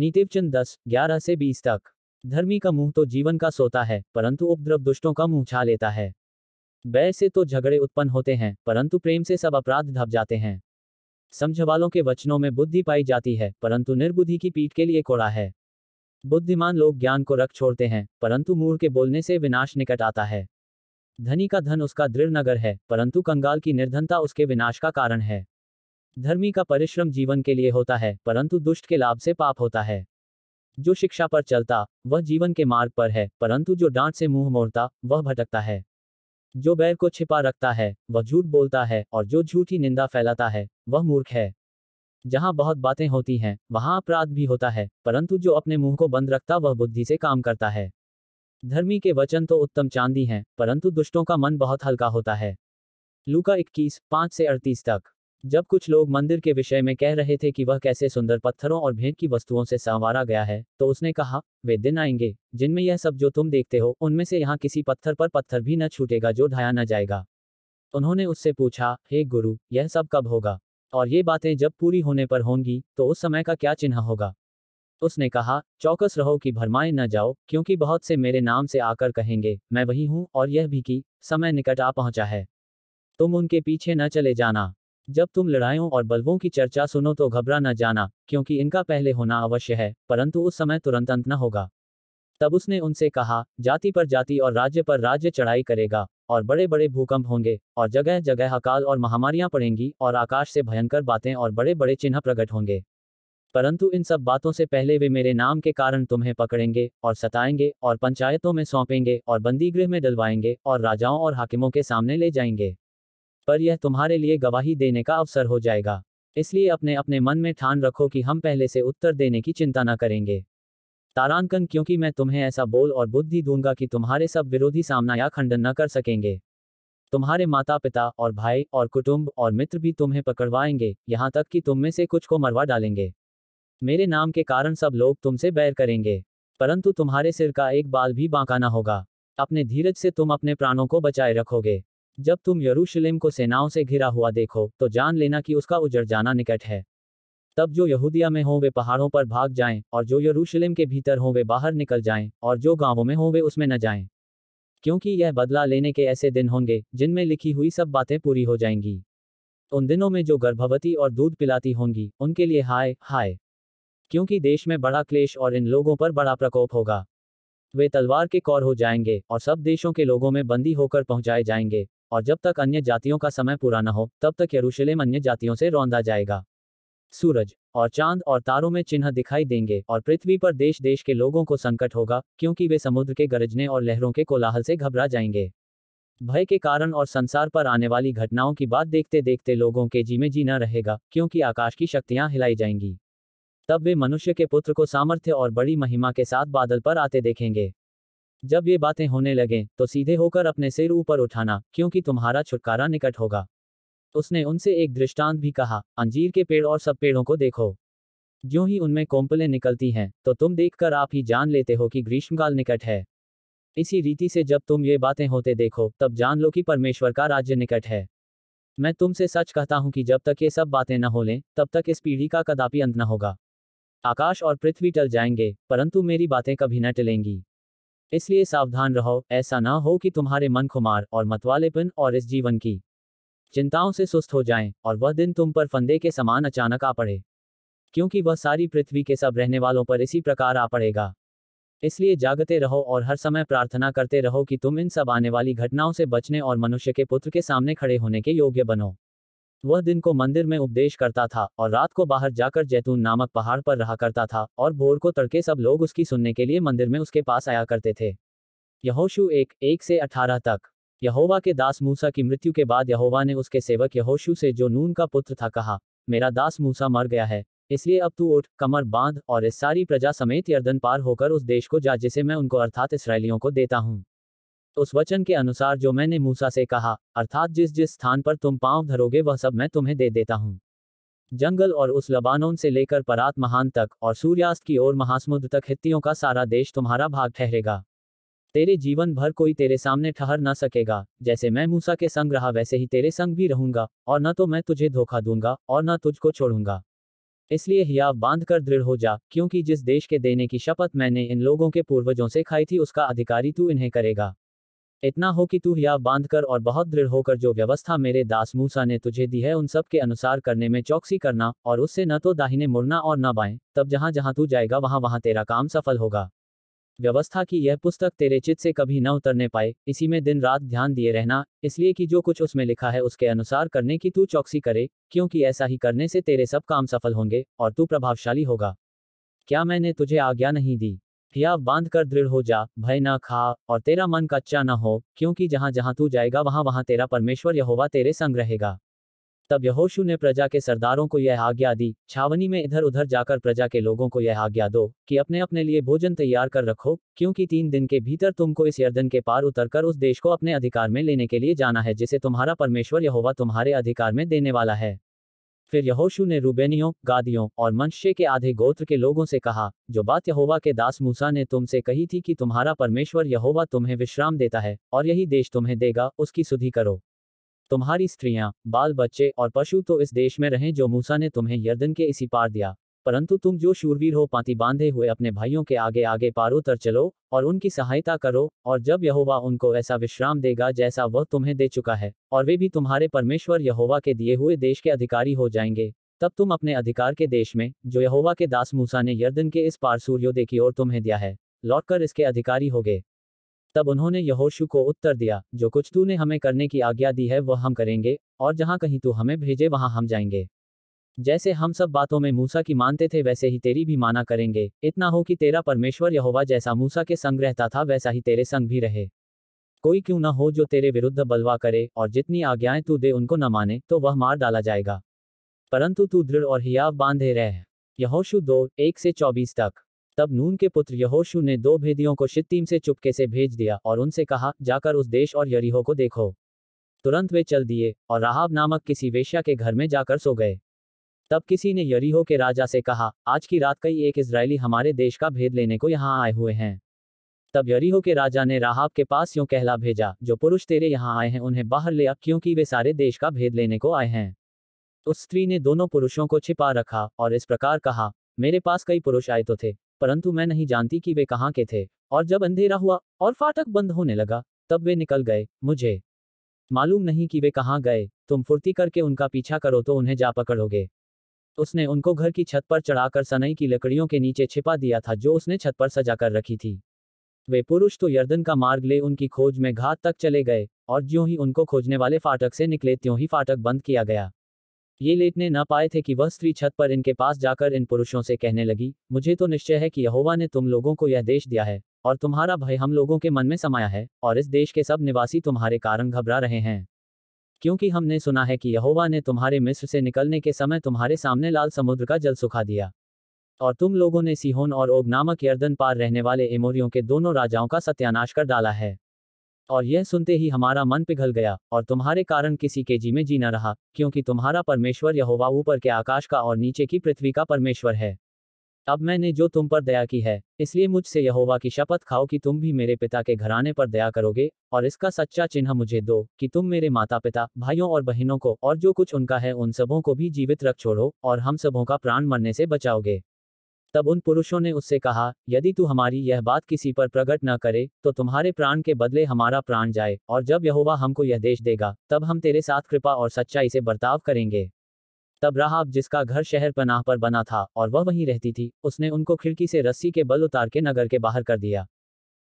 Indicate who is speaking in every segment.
Speaker 1: नीतिवचन दस ग्यारह से बीस तक धर्मी का मुंह तो जीवन का सोता है परंतु उपद्रव दुष्टों का मुंह छा लेता है बैर से तो झगड़े उत्पन्न होते हैं परंतु प्रेम से सब अपराध धप जाते हैं समझ वालों के वचनों में बुद्धि पाई जाती है परंतु निर्बुद्धि की पीठ के लिए कोड़ा है बुद्धिमान लोग ज्ञान को रख छोड़ते हैं परंतु मूर के बोलने से विनाश निकट आता है धनी का धन उसका दृढ़ नगर है परंतु कंगाल की निर्धनता उसके विनाश का कारण है धर्मी का परिश्रम जीवन के लिए होता है परंतु दुष्ट के लाभ से पाप होता है जो शिक्षा पर चलता वह जीवन के मार्ग पर है परंतु जो डांट से मुंह मोड़ता वह भटकता है जो बैर को छिपा रखता है वह झूठ बोलता है और जो झूठी निंदा फैलाता है वह मूर्ख है जहाँ बहुत बातें होती हैं वहां अपराध भी होता है परंतु जो अपने मुंह को बंद रखता वह बुद्धि से काम करता है धर्मी के वचन तो उत्तम चांदी हैं परंतु दुष्टों का मन बहुत हल्का होता है लूका इक्कीस पाँच से अड़तीस तक जब कुछ लोग मंदिर के विषय में कह रहे थे कि वह कैसे सुंदर पत्थरों और भेंट की वस्तुओं से संवारा गया है तो उसने कहा वे दिन आएंगे जिनमें यह सब जो तुम देखते हो उनमें से यहाँ किसी पत्थर पर पत्थर भी न छूटेगा जो ढाया न जाएगा उन्होंने उससे पूछा हे गुरु यह सब कब होगा और ये बातें जब पूरी होने पर होंगी तो उस समय का क्या चिन्ह होगा उसने कहा चौकस रहो कि भरमाए न जाओ क्योंकि बहुत से मेरे नाम से आकर कहेंगे मैं वही हूँ और यह भी कि समय निकट आ पहुंचा है तुम उनके पीछे न चले जाना जब तुम लड़ाइयों और बल्बों की चर्चा सुनो तो घबरा न जाना क्योंकि इनका पहले होना अवश्य है परंतु उस समय तुरंत अंत न होगा तब उसने उनसे कहा जाति पर जाति और राज्य पर राज्य चढ़ाई करेगा और बड़े बड़े भूकंप होंगे और जगह जगह अकाल और महामारियां पड़ेंगी और आकाश से भयंकर बातें और बड़े बड़े चिन्ह प्रकट होंगे परंतु इन सब बातों से पहले वे मेरे नाम के कारण तुम्हें पकड़ेंगे और सताएंगे और पंचायतों में सौंपेंगे और बंदीगृह में डलवाएंगे और राजाओं और हाकिमों के सामने ले जाएंगे पर यह तुम्हारे लिए गवाही देने का अवसर हो जाएगा इसलिए अपने अपने मन में ठान रखो कि हम पहले से उत्तर देने की चिंता न करेंगे तारांकन क्योंकि मैं तुम्हें ऐसा बोल और बुद्धि दूंगा कि तुम्हारे सब विरोधी सामना या खंडन न कर सकेंगे तुम्हारे माता पिता और भाई और कुटुंब और मित्र भी तुम्हें पकड़वाएंगे यहाँ तक कि तुम में से कुछ को मरवा डालेंगे मेरे नाम के कारण सब लोग तुमसे बैर करेंगे परंतु तुम्हारे सिर का एक बाल भी बांकाना होगा अपने धीरज से तुम अपने प्राणों को बचाए रखोगे जब तुम यरूशलेम को सेनाओं से घिरा हुआ देखो तो जान लेना कि उसका उजड़ जाना निकट है तब जो यहूदिया में हों वे पहाड़ों पर भाग जाएं और जो यरूशलेम के भीतर हों वे बाहर निकल जाएं और जो गांवों में हों वे उसमें न जाएं क्योंकि यह बदला लेने के ऐसे दिन होंगे जिनमें लिखी हुई सब बातें पूरी हो जाएंगी उन दिनों में जो गर्भवती और दूध पिलाती होंगी उनके लिए हाय हाय क्योंकि देश में बड़ा क्लेश और इन लोगों पर बड़ा प्रकोप होगा वे तलवार के कौर हो जाएंगे और सब देशों के लोगों में बंदी होकर पहुंचाए जाएंगे और जब तक अन्य जातियों का समय पूरा न हो तब तक यरूशलेम अन्य जातियों से रौंदा जाएगा सूरज और चांद और तारों में चिन्ह दिखाई देंगे और पृथ्वी पर देश देश के लोगों को संकट होगा क्योंकि वे समुद्र के गरजने और लहरों के कोलाहल से घबरा जाएंगे भय के कारण और संसार पर आने वाली घटनाओं की बात देखते देखते लोगों के जी में जी न रहेगा क्योंकि आकाश की शक्तियां हिलाई जाएंगी तब वे मनुष्य के पुत्र को सामर्थ्य और बड़ी महिमा के साथ बादल पर आते देखेंगे जब ये बातें होने लगें तो सीधे होकर अपने सिर ऊपर उठाना क्योंकि तुम्हारा छुटकारा निकट होगा उसने उनसे एक दृष्टांत भी कहा अंजीर के पेड़ और सब पेड़ों को देखो जो ही उनमें कोम्पलें निकलती हैं तो तुम देखकर आप ही जान लेते हो कि ग्रीष्मकाल निकट है इसी रीति से जब तुम ये बातें होते देखो तब जान लो कि परमेश्वर का राज्य निकट है मैं तुमसे सच कहता हूं कि जब तक ये सब बातें न हो लें तब तक इस पीढ़ी का कदापि अंत न होगा आकाश और पृथ्वी टल जाएंगे परंतु मेरी बातें कभी न टलेंगी इसलिए सावधान रहो ऐसा ना हो कि तुम्हारे मन खुमार और मतवालेपन और इस जीवन की चिंताओं से सुस्त हो जाएं और वह दिन तुम पर फंदे के समान अचानक आ पड़े क्योंकि वह सारी पृथ्वी के सब रहने वालों पर इसी प्रकार आ पड़ेगा इसलिए जागते रहो और हर समय प्रार्थना करते रहो कि तुम इन सब आने वाली घटनाओं से बचने और मनुष्य के पुत्र के सामने खड़े होने के योग्य बनो वह दिन को मंदिर में उपदेश करता था और रात को बाहर जाकर जैतून नामक पहाड़ पर रहा करता था और भोर को तड़के सब लोग उसकी सुनने के लिए मंदिर में उसके पास आया करते थे यहोशू एक एक से अठारह तक यहोवा के दास मूसा की मृत्यु के बाद यहोवा ने उसके सेवक यहोशू से जो नून का पुत्र था कहा मेरा दास मूसा मर गया है इसलिए अब तू उठ कमर बांध और इस सारी प्रजा समेत यर्दन पार होकर उस देश को जा जिसे मैं उनको अर्थात इसराइलियों को देता हूँ तो उस वचन के अनुसार जो मैंने मूसा से कहा अर्थात जिस जिस स्थान पर तुम पांव धरोगे वह सब मैं तुम्हें दे देता हूँ जंगल और उस लबानोन से लेकर परात महान तक और सूर्यास्त की ओर महासमुद्र तक हित्तियों का सारा देश तुम्हारा भाग ठहरेगा तेरे जीवन भर कोई तेरे सामने ठहर न सकेगा जैसे मैं मूसा के संग रहा वैसे ही तेरे संग भी रहूंगा और न तो मैं तुझे धोखा दूंगा और न तुझको छोड़ूंगा इसलिए हिया बांध कर दृढ़ हो जा क्योंकि जिस देश के देने की शपथ मैंने इन लोगों के पूर्वजों से खाई थी उसका अधिकारी तू इन्हें करेगा इतना हो कि तू या बांधकर और बहुत दृढ़ होकर जो व्यवस्था मेरे दास मूसा ने तुझे दी है उन सब के अनुसार करने में चौकसी करना और उससे न तो दाहिने मुड़ना और न बाएं तब जहां जहां तू जाएगा वहां वहां तेरा काम सफल होगा व्यवस्था की यह पुस्तक तेरे चित से कभी न उतरने पाए इसी में दिन रात ध्यान दिए रहना इसलिए कि जो कुछ उसमें लिखा है उसके अनुसार करने की तू चौकसी करे क्योंकि ऐसा ही करने से तेरे सब काम सफल होंगे और तू प्रभावशाली होगा क्या मैंने तुझे आज्ञा नहीं दी हिया बांध कर दृढ़ हो जा भय ना खा और तेरा मन कच्चा न हो क्योंकि जहां जहां तू जाएगा वहां वहां तेरा परमेश्वर यहोवा तेरे संग रहेगा तब यहोशू ने प्रजा के सरदारों को यह आज्ञा दी छावनी में इधर उधर जाकर प्रजा के लोगों को यह आज्ञा दो कि अपने अपने लिए भोजन तैयार कर रखो क्योंकि तीन दिन के भीतर तुमको इस यर्दन के पार उतरकर उस देश को अपने अधिकार में लेने के लिए जाना है जिसे तुम्हारा परमेश्वर यहोवा तुम्हारे अधिकार में देने वाला है फिर यहोशू ने रूबेनियों गादियों और मनशे के आधे गोत्र के लोगों से कहा जो बात यहोवा के दास मूसा ने तुमसे कही थी कि तुम्हारा परमेश्वर यहोवा तुम्हें विश्राम देता है और यही देश तुम्हें देगा उसकी सुधि करो तुम्हारी स्त्रियां बाल बच्चे और पशु तो इस देश में रहें जो मूसा ने तुम्हें यर्दन के इसी पार दिया परंतु तुम जो शूरवीर हो पाती बांधे हुए अपने भाइयों के आगे आगे पार उतर चलो और उनकी सहायता करो और जब यहोवा उनको ऐसा विश्राम देगा जैसा वह तुम्हें दे चुका है और वे भी तुम्हारे परमेश्वर यहोवा के दिए हुए देश के अधिकारी हो जाएंगे तब तुम अपने अधिकार के देश में जो यहोवा के दास मूसा ने यर्दन के इस पार सूर्योदय की ओर तुम्हें दिया है लौटकर इसके अधिकारी हो गए तब उन्होंने यहोशु को उत्तर दिया जो कुछ तूने हमें करने की आज्ञा दी है वह हम करेंगे और जहाँ कहीं तू हमें भेजे वहाँ हम जाएंगे जैसे हम सब बातों में मूसा की मानते थे वैसे ही तेरी भी माना करेंगे इतना हो कि तेरा परमेश्वर यहोवा जैसा मूसा के संग रहता था वैसा ही तेरे संग भी रहे कोई क्यों न हो जो तेरे विरुद्ध बलवा करे और जितनी आज्ञाएं तू दे उनको न माने तो वह मार डाला जाएगा परंतु तू दृढ़ और हियाव बांधे रह यहोशु दो एक से चौबीस तक तब नून के पुत्र यहोशु ने दो भेदियों को शितीम से चुपके से भेज दिया और उनसे कहा जाकर उस देश और यरीहो को देखो तुरंत वे चल दिए और राहाब नामक किसी वेश्या के घर में जाकर सो गए तब किसी ने यरीहो के राजा से कहा आज की रात कई एक इसराइली हमारे देश का भेद लेने को यहाँ आए हुए हैं तब यरीहो के राजा ने राहाब के पास यूँ कहला भेजा जो पुरुष तेरे यहाँ आए हैं उन्हें बाहर ले आ क्योंकि वे सारे देश का भेद लेने को आए हैं उस स्त्री ने दोनों पुरुषों को छिपा रखा और इस प्रकार कहा मेरे पास कई पुरुष आए तो थे परंतु मैं नहीं जानती कि वे कहाँ के थे और जब अंधेरा हुआ और फाटक बंद होने लगा तब वे निकल गए मुझे मालूम नहीं कि वे कहाँ गए तुम फुर्ती करके उनका पीछा करो तो उन्हें जा पकड़ोगे उसने उनको घर की छत पर चढ़ाकर सनई की लकड़ियों के नीचे छिपा दिया था जो उसने छत पर सजा कर रखी थी वे पुरुष तो यर्दन का मार्ग ले उनकी खोज में घात तक चले गए और ज्यों ही उनको खोजने वाले फाटक से निकले त्यों ही फाटक बंद किया गया ये लेटने न पाए थे कि वह स्त्री छत पर इनके पास जाकर इन पुरुषों से कहने लगी मुझे तो निश्चय है कि यहोवा ने तुम लोगों को यह देश दिया है और तुम्हारा भय हम लोगों के मन में समाया है और इस देश के सब निवासी तुम्हारे कारण घबरा रहे हैं क्योंकि हमने सुना है कि यहोवा ने तुम्हारे मिस्र से निकलने के समय तुम्हारे सामने लाल समुद्र का जल सुखा दिया और तुम लोगों ने सीहोन और ओग नामक यर्दन पार रहने वाले एमोरियों के दोनों राजाओं का सत्यानाश कर डाला है और यह सुनते ही हमारा मन पिघल गया और तुम्हारे कारण किसी के जी में जीना रहा क्योंकि तुम्हारा परमेश्वर यहोवा ऊपर के आकाश का और नीचे की पृथ्वी का परमेश्वर है अब मैंने जो तुम पर दया की है इसलिए मुझसे यहोवा की शपथ खाओ कि तुम भी मेरे पिता के घराने पर दया करोगे और इसका सच्चा चिन्ह मुझे दो कि तुम मेरे माता पिता भाइयों और बहनों को और जो कुछ उनका है उन सबों को भी जीवित रख छोड़ो और हम सबों का प्राण मरने से बचाओगे तब उन पुरुषों ने उससे कहा यदि तू हमारी यह बात किसी पर प्रकट न करे तो तुम्हारे प्राण के बदले हमारा प्राण जाए और जब यहोवा हमको यह देश देगा तब हम तेरे साथ कृपा और सच्चाई से बर्ताव करेंगे तब राहब जिसका घर शहर पनाह पर बना था और वह वहीं रहती थी उसने उनको खिड़की से रस्सी के बल उतार के नगर के बाहर कर दिया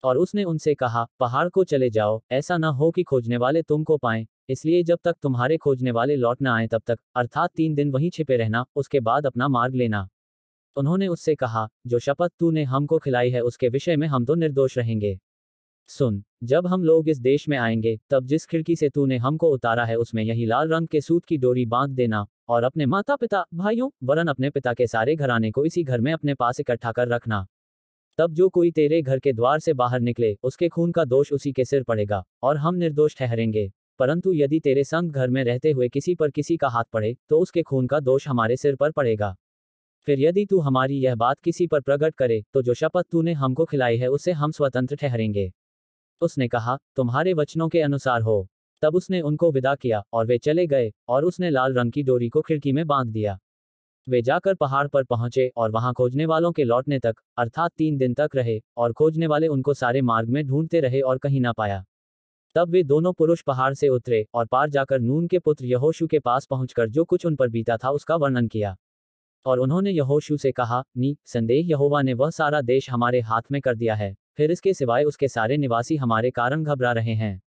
Speaker 1: और उसने उनसे कहा पहाड़ को चले जाओ ऐसा न हो कि खोजने वाले तुमको पाएं इसलिए जब तक तुम्हारे खोजने वाले लौट न आए तब तक अर्थात तीन दिन वहीं छिपे रहना उसके बाद अपना मार्ग लेना उन्होंने उससे कहा जो शपथ तूने हमको खिलाई है उसके विषय में हम तो निर्दोष रहेंगे सुन जब हम लोग इस देश में आएंगे तब जिस खिड़की से तूने हमको उतारा है उसमें यही लाल रंग के सूत की डोरी बांध देना और अपने माता पिता भाइयों वरन अपने पिता के सारे घराने को इसी घर में अपने पास इकट्ठा कर रखना तब जो कोई तेरे घर के द्वार से बाहर निकले उसके खून का दोष उसी के सिर पड़ेगा और हम निर्दोष ठहरेंगे परंतु यदि तेरे संग घर में रहते हुए किसी पर किसी का हाथ पड़े तो उसके खून का दोष हमारे सिर पर पड़ेगा फिर यदि तू हमारी यह बात किसी पर प्रकट करे तो जो शपथ तूने हमको खिलाई है उससे हम स्वतंत्र ठहरेंगे उसने कहा तुम्हारे वचनों के अनुसार हो तब उसने उनको विदा किया और वे चले गए और उसने लाल रंग की डोरी को खिड़की में बांध दिया वे जाकर पहाड़ पर पहुंचे और वहां खोजने वालों के लौटने तक अर्थात तीन दिन तक रहे और खोजने वाले उनको सारे मार्ग में ढूंढते रहे और कहीं ना पाया तब वे दोनों पुरुष पहाड़ से उतरे और पार जाकर नून के पुत्र यहोशु के पास पहुंचकर जो कुछ उन पर बीता था उसका वर्णन किया और उन्होंने यहोशु से कहा नी संदेह यहोवा ने वह सारा देश हमारे हाथ में कर दिया है फिर इसके सिवाय उसके सारे निवासी हमारे कारण घबरा रहे हैं